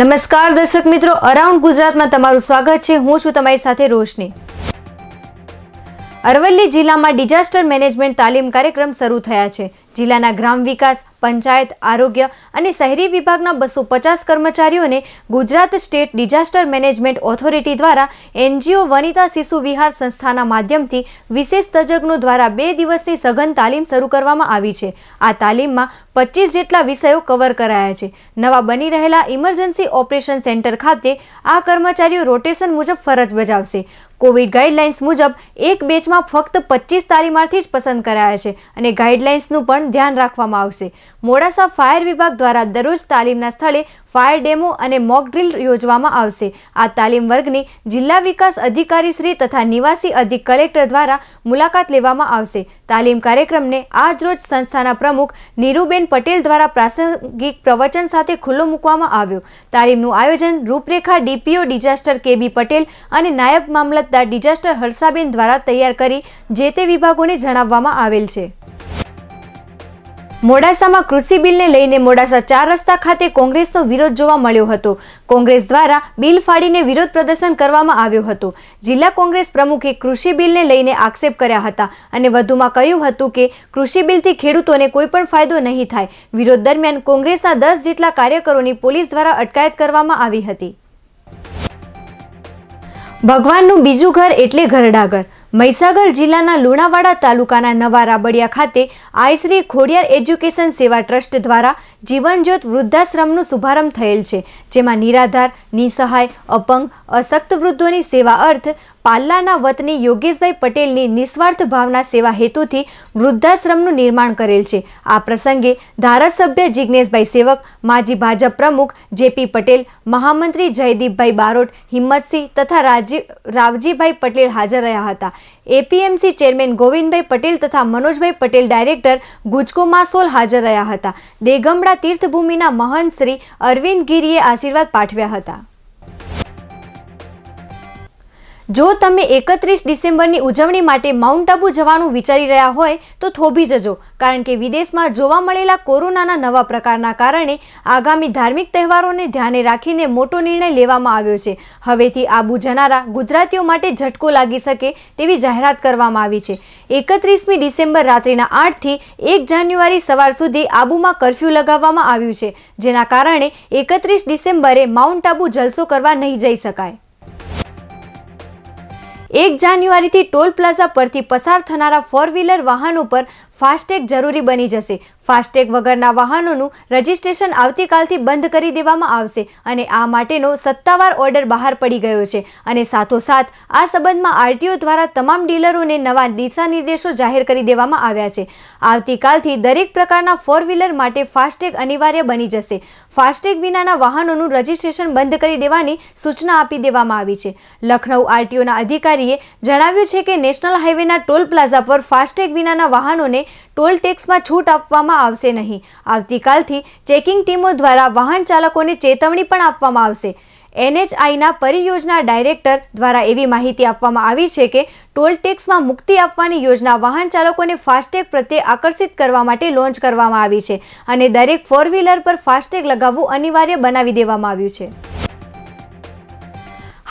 નમસ્કાર દર્શક મિત્રો અરાઉન્ડ ગુજરાતમાં તમારું સ્વાગત છે હું છું તમારી સાથે રોશની અરવલ્લી જિલ્લામાં ડિઝાસ્ટર મેનેજમેન્ટ તાલીમ કાર્યક્રમ શરૂ થયા છે જિલ્લાના ગ્રામ વિકાસ પંચાયત આરોગ્ય અને શહેરી વિભાગના બસો પચાસ કર્મચારીઓને Gujarat state disaster management authority દ્વારા એનજીઓ વનિતા શિશુ વિહાર સંસ્થાના માધ્યમથી વિશેષ તજજ્ઞો દ્વારા બે દિવસની સઘન તાલીમ શરૂ કરવામાં આવી છે આ તાલીમમાં પચીસ જેટલા વિષયો કવર કરાયા છે નવા બની રહેલા ઇમરજન્સી ઓપરેશન સેન્ટર ખાતે આ કર્મચારીઓ રોટેશન મુજબ ફરજ બજાવશે કોવિડ ગાઈડલાઇન્સ મુજબ એક બેચમાં ફક્ત પચીસ તાલીમાર્થી જ પસંદ કરાયા છે અને ગાઈડલાઇન્સનું પણ ધ્યાન રાખવામાં આવશે મોડાસા ફાયર વિભાગ દ્વારા દરરોજ તાલીમના સ્થળે ફાયર ડેમો અને મોક યોજવામાં આવશે આ તાલીમ વર્ગને જિલ્લા વિકાસ અધિકારી શ્રી તથા નિવાસી અધિક કલેક્ટર દ્વારા મુલાકાત લેવામાં આવશે તાલીમ કાર્યક્રમને આજરોજ સંસ્થાના પ્રમુખ નીરુબેન પટેલ દ્વારા પ્રાસંગિક પ્રવચન સાથે ખુલ્લો મૂકવામાં આવ્યો તાલીમનું આયોજન રૂપરેખા ડીપીઓ ડિઝાસ્ટર કેબી પટેલ અને નાયબ મામલતદાર ડિઝાસ્ટર હર્ષાબેન દ્વારા તૈયાર કરી જે તે વિભાગોને જણાવવામાં આવેલ છે મોડાસામાં કૃષિ બિલને લઈને મોડાસા ચાર રસ્તા ખાતે કોંગ્રેસનો વિરોધ જોવા મળ્યો હતો કોંગ્રેસ દ્વારા બિલ ફાડીને વિરોધ પ્રદર્શન કરવામાં આવ્યો હતો જિલ્લા કોંગ્રેસ પ્રમુખે કૃષિ બિલને લઈને આક્ષેપ કર્યા હતા અને વધુમાં કહ્યું હતું કે કૃષિ બિલથી ખેડૂતોને કોઈપણ ફાયદો નહીં થાય વિરોધ દરમિયાન કોંગ્રેસના દસ જેટલા કાર્યકરોની પોલીસ દ્વારા અટકાયત કરવામાં આવી હતી ભગવાનનું બીજું ઘર એટલે ઘરડા ઘર મહીસાગર જિલ્લાના લુણાવાડા તાલુકાના નવા રાબડિયા ખાતે આઈશ્રી ખોડિયાર એજ્યુકેશન સેવા ટ્રસ્ટ દ્વારા જીવનજ્યોત વૃદ્ધાશ્રમનો શુભારંભ થયેલ છે જેમાં નિરાધાર નિસહાય અપંગ અશક્ત વૃદ્ધોની સેવા અર્થ પાલ્લાના વતની યોગેશભાઈ પટેલની નિસ્વાર્થ ભાવના સેવા હેતુથી વૃદ્ધાશ્રમનું નિર્માણ કરેલ છે આ પ્રસંગે ધારાસભ્ય જિજ્ઞેશભાઈ સેવક માજી ભાજપ પ્રમુખ જેપી પટેલ મહામંત્રી જયદીપભાઈ બારોટ હિંમતસિંહ તથા રાજીવ રાવજીભાઈ પટેલ હાજર રહ્યા હતા એપીએમસી ચેરમેન ગોવિંદભાઈ પટેલ તથા મનોજભાઈ પટેલ ડાયરેક્ટર ગુજકો માસોલ હાજર રહ્યા હતા દેગમડા તીર્થભૂમિના મહંત શ્રી અરવિંદ ગીરીએ આશીર્વાદ પાઠવ્યા હતા જો તમે એકત્રીસ ડિસેમ્બરની ઉજવણી માટે માઉન્ટ આબુ જવાનું વિચારી રહ્યા હોય તો થોભી જજો કારણ કે વિદેશમાં જોવા મળેલા કોરોનાના નવા પ્રકારના કારણે આગામી ધાર્મિક તહેવારોને ધ્યાને રાખીને મોટો નિર્ણય લેવામાં આવ્યો છે હવેથી આબુ જનારા ગુજરાતીઓ માટે ઝટકો લાગી શકે તેવી જાહેરાત કરવામાં આવી છે એકત્રીસમી ડિસેમ્બર રાત્રિના આઠથી એક જાન્યુઆરી સવાર સુધી આબુમાં કરફ્યુ લગાવવામાં આવ્યું છે જેના કારણે એકત્રીસ ડિસેમ્બરે માઉન્ટ આબુ જલસો કરવા નહીં જઈ શકાય એક જાન્યુઆરીથી ટોલ પ્લાઝા પરથી પસાર થનારા ફોર વ્હીલર વાહનો પર ફાસ્ટેગ જરૂરી બની જશે ફાસ્ટેગ વગરના વાહનોનું રજિસ્ટ્રેશન આવતીકાલથી બંધ કરી દેવામાં આવશે અને આ માટેનો સત્તાવાર ઓર્ડર બહાર પડી ગયો છે અને સાથોસાથ આ સંબંધમાં આરટીઓ દ્વારા તમામ ડીલરોને નવા દિશાનિર્દેશો જાહેર કરી દેવામાં આવ્યા છે આવતીકાલથી દરેક પ્રકારના ફોર વ્હીલર માટે ફાસ્ટેગ અનિવાર્ય બની જશે ફાસ્ટેગ વિનાના વાહનોનું રજીસ્ટ્રેશન બંધ કરી દેવાની સૂચના આપી દેવામાં આવી છે લખનઉ આરટીઓના અધિકારીએ જણાવ્યું છે કે નેશનલ હાઈવેના ટોલ પ્લાઝા પર ફાસ્ટેગ વિનાના વાહનોને ટોલ ટેક્સમાં છૂટ આપવામાં આવશે નહીં આવતીકાલથી ચેકિંગ ટીમો દ્વારા વાહન ચાલકોને ચેતવણી પણ આપવામાં આવશે એનએચઆઈના પરિયોજના ડાયરેક્ટર દ્વારા એવી માહિતી આપવામાં આવી છે કે ટોલ ટેક્સમાં મુક્તિ આપવાની યોજના વાહન ચાલકોને ફાસ્ટેગ પ્રત્યે આકર્ષિત કરવા માટે લોન્ચ કરવામાં આવી છે અને દરેક ફોર વ્હીલર પર ફાસ્ટેગ લગાવવું અનિવાર્ય બનાવી દેવામાં આવ્યું છે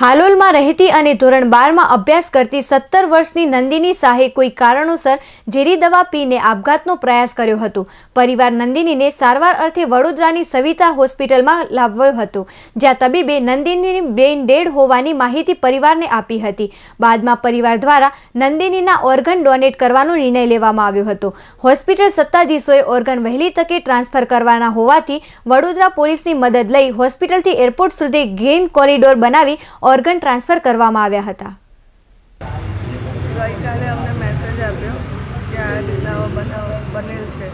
હાલોલમાં રહેતી અને ધોરણ બારમાં અભ્યાસ કરતી સત્તર વર્ષની નંદિની શાહે કોઈ કારણોસર ઝેરી દવા પીને આપઘાતનો પ્રયાસ કર્યો હતો પરિવાર નંદિનીને સારવાર અર્થે વડોદરાની સવિતા હોસ્પિટલમાં લાવ્યો હતો જ્યાં તબીબે નંદિનીની બ્રેઇન ડેડ હોવાની માહિતી પરિવારને આપી હતી બાદમાં પરિવાર દ્વારા નંદિનીના ઓર્ગન ડોનેટ કરવાનો નિર્ણય લેવામાં આવ્યો હતો હોસ્પિટલ સત્તાધીશોએ ઓર્ગન વહેલી તકે ટ્રાન્સફર કરવાના હોવાથી વડોદરા પોલીસની મદદ લઈ હોસ્પિટલથી એરપોર્ટ સુધી ગ્રીન કોરિડોર બનાવી ઓર્ગન ટ્રાન્સફર કરવામાં આવ્યા હતા ગઈકાલે અમને મેસેજ આપ્યો કે આ લીલાઓ બનાવ બનેલ છે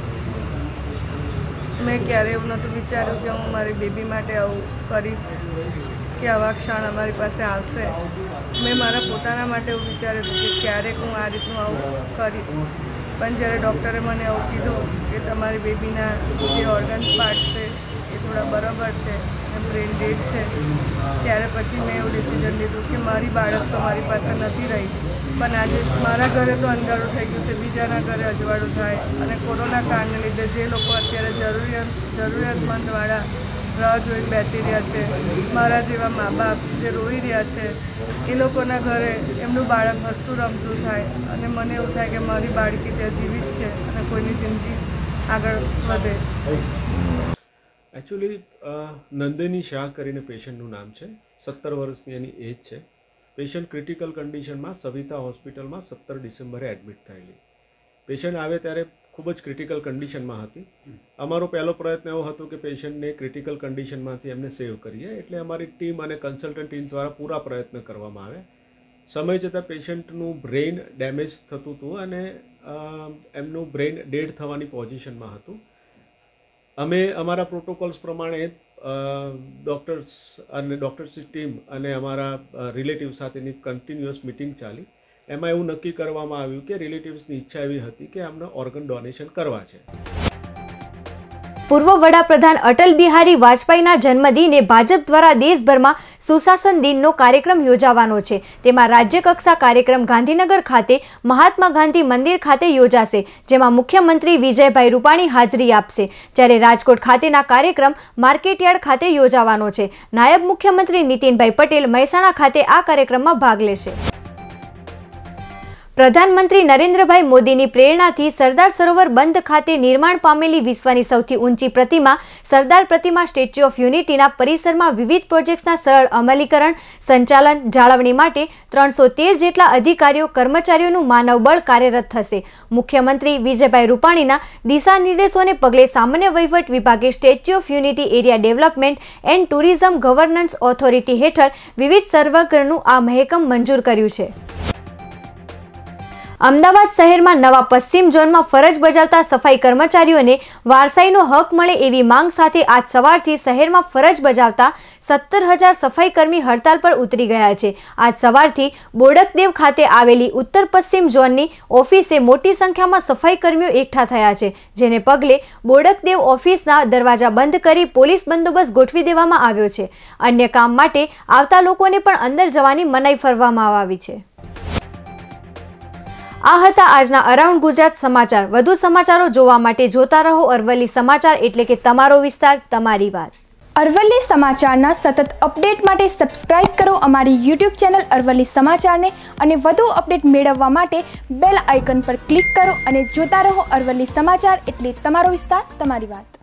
મેં ક્યારે એવું નહોતું વિચાર્યું કે હું મારી બેબી માટે આવું કરીશ કે આવા ક્ષણ અમારી પાસે આવશે મેં મારા પોતાના માટે એવું વિચાર્યું હતું કે ક્યારેક હું આ રીતનું આવું કરીશ પણ જ્યારે ડૉક્ટરે મને એવું કીધું કે તમારી બેબીના જે ઓર્ગન્સ પાર્ટ છે એ થોડા બરાબર છે બ્રેન ડેડ છે ત્યારે પછી મેં એવું ડિસિઝન લીધું કે મારી બાળક તો મારી પાસે નથી રહી પણ આજે મારા ઘરે તો અંધારું થઈ ગયું છે બીજાના ઘરે અજવાળું થાય અને કોરોના કાળને લીધે જે લોકો અત્યારે જરૂરિયાત જરૂરિયાતમંદવાળા રાહ જોઈને બેસી રહ્યા છે મારા જેવા મા બાપ જે રોઈ રહ્યા છે એ લોકોના ઘરે એમનું બાળક હસતું રમતું થાય અને મને એવું થાય કે મારી બાળકી ત્યાં જીવિત છે અને કોઈની જિંદગી આગળ વધે એકચ્યુઅલી નંદિની શાહ કરીને પેશન્ટનું નામ છે સત્તર વર્ષની એની એજ છે પેશન્ટ ક્રિટિકલ કન્ડિશનમાં સવિતા હોસ્પિટલમાં સત્તર ડિસેમ્બરે એડમિટ થયેલી પેશન્ટ આવે ત્યારે ખૂબ જ ક્રિટિકલ કન્ડિશનમાં હતી અમારો પહેલો પ્રયત્ન એવો હતો કે પેશન્ટને ક્રિટિકલ કન્ડિશનમાંથી એમને સેવ કરીએ એટલે અમારી ટીમ અને કન્સલ્ટન્ટ ટીમ દ્વારા પૂરા પ્રયત્ન કરવામાં આવે સમય જતાં પેશન્ટનું બ્રેઇન ડેમેજ થતું હતું અને એમનું બ્રેઇન ડેડ થવાની પોઝિશનમાં હતું અમે અમારા પ્રોટોકોલ્સ પ્રમાણે ડૉક્ટર્સ અને ડૉક્ટર્સની ટીમ અને અમારા રિલેટિવ સાથેની કન્ટિન્યુઅસ મિટિંગ ચાલી એમાં એવું નક્કી કરવામાં આવ્યું કે રિલેટિવ્સની ઈચ્છા એવી હતી કે અમને ઓર્ગન ડોનેશન કરવા છે પૂર્વ વડાપ્રધાન અટલ બિહારી વાજપેયીના જન્મદિને ભાજપ દ્વારા દેશભરમાં સુશાસન દિનનો કાર્યક્રમ યોજાવાનો છે તેમાં રાજ્યકક્ષા કાર્યક્રમ ગાંધીનગર ખાતે મહાત્મા ગાંધી મંદિર ખાતે યોજાશે જેમાં મુખ્યમંત્રી વિજયભાઈ રૂપાણી હાજરી આપશે જ્યારે રાજકોટ ખાતેના કાર્યક્રમ માર્કેટયાર્ડ ખાતે યોજાવાનો છે નાયબ મુખ્યમંત્રી નીતિનભાઈ પટેલ મહેસાણા ખાતે આ કાર્યક્રમમાં ભાગ લેશે પ્રધાનમંત્રી નરેન્દ્રભાઈ મોદીની પ્રેરણાથી સરદાર સરોવર બંધ ખાતે નિર્માણ પામેલી વિશ્વની સૌથી ઊંચી પ્રતિમા સરદાર પ્રતિમા સ્ટેચ્યુ ઓફ યુનિટીના પરિસરમાં વિવિધ પ્રોજેક્ટ્સના સરળ અમલીકરણ સંચાલન જાળવણી માટે ત્રણસો તેર જેટલા અધિકારીઓ કર્મચારીઓનું માનવબળ કાર્યરત થશે મુખ્યમંત્રી વિજયભાઈ રૂપાણીના દિશા નિર્દેશોને પગલે સામાન્ય વહીવટ વિભાગે statue of unity area development and tourism governance authority હેઠળ વિવિધ સર્વગ્રહનું આ મહેકમ મંજૂર કર્યું છે અમદાવાદ શહેરમાં નવા પશ્ચિમ ઝોનમાં ફરજ બજાવતા સફાઈ કર્મચારીઓને વારસાઈનો હક મળે એવી માંગ સાથે આજ સવારથી શહેરમાં ફરજ બજાવતા સત્તર હજાર સફાઈ કર્મી હડતાલ પર ઉતરી ગયા છે આજ સવારથી બોડકદેવ ખાતે આવેલી ઉત્તર પશ્ચિમ ઝોનની ઓફિસે મોટી સંખ્યામાં સફાઈ કર્મીઓ એકઠા થયા છે જેને પગલે બોડકદેવ ઓફિસના દરવાજા બંધ કરી પોલીસ બંદોબસ્ત ગોઠવી દેવામાં આવ્યો છે અન્ય કામ માટે આવતા લોકોને પણ અંદર જવાની મનાઈ ફરવામાં આવી છે આ હતા આજના અરાઉન્ડ ગુજરાત સમાચાર વધુ સમાચારો જોવા માટે જોતા રહો અરવલ્લી સમાચાર એટલે કે તમારો વિસ્તાર તમારી વાત અરવલ્લી સમાચારના સતત અપડેટ માટે સબસ્ક્રાઇબ કરો અમારી યુટ્યુબ ચેનલ અરવલ્લી સમાચારને અને વધુ અપડેટ મેળવવા માટે બેલ આઇકન પર ક્લિક કરો અને જોતા રહો અરવલ્લી સમાચાર એટલે તમારો વિસ્તાર તમારી વાત